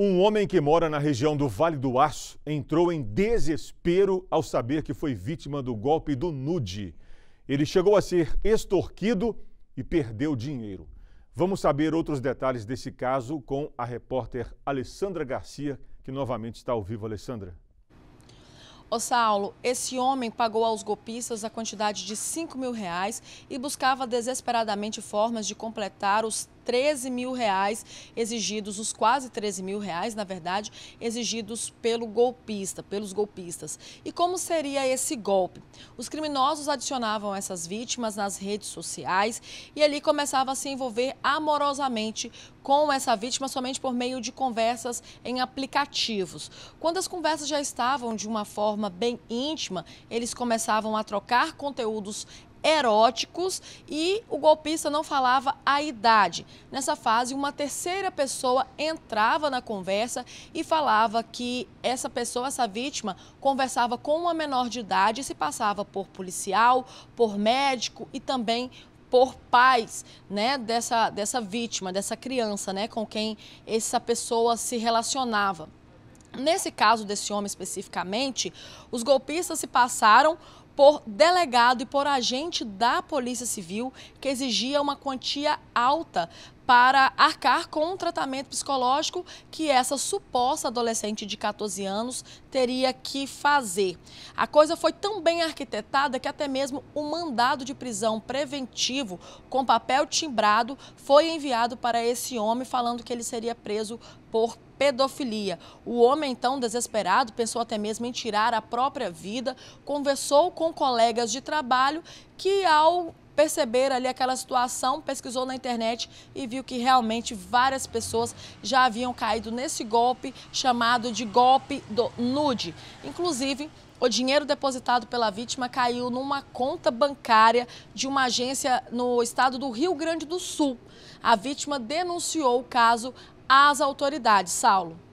Um homem que mora na região do Vale do Aço entrou em desespero ao saber que foi vítima do golpe do Nude. Ele chegou a ser extorquido e perdeu dinheiro. Vamos saber outros detalhes desse caso com a repórter Alessandra Garcia, que novamente está ao vivo. Alessandra. Ô Saulo, esse homem pagou aos golpistas a quantidade de 5 mil reais e buscava desesperadamente formas de completar os 13 mil reais exigidos, os quase 13 mil reais, na verdade, exigidos pelo golpista, pelos golpistas. E como seria esse golpe? Os criminosos adicionavam essas vítimas nas redes sociais e ali começava a se envolver amorosamente com essa vítima somente por meio de conversas em aplicativos. Quando as conversas já estavam de uma forma bem íntima, eles começavam a trocar conteúdos eróticos e o golpista não falava a idade. Nessa fase, uma terceira pessoa entrava na conversa e falava que essa pessoa, essa vítima, conversava com uma menor de idade e se passava por policial, por médico e também por pais, né, dessa, dessa vítima, dessa criança, né, com quem essa pessoa se relacionava. Nesse caso desse homem especificamente, os golpistas se passaram por delegado e por agente da Polícia Civil, que exigia uma quantia alta para arcar com o um tratamento psicológico que essa suposta adolescente de 14 anos teria que fazer. A coisa foi tão bem arquitetada que até mesmo o um mandado de prisão preventivo com papel timbrado foi enviado para esse homem falando que ele seria preso por pedofilia. O homem então desesperado pensou até mesmo em tirar a própria vida, conversou com com colegas de trabalho que, ao perceber ali aquela situação, pesquisou na internet e viu que realmente várias pessoas já haviam caído nesse golpe chamado de golpe do nude. Inclusive, o dinheiro depositado pela vítima caiu numa conta bancária de uma agência no estado do Rio Grande do Sul. A vítima denunciou o caso às autoridades. Saulo.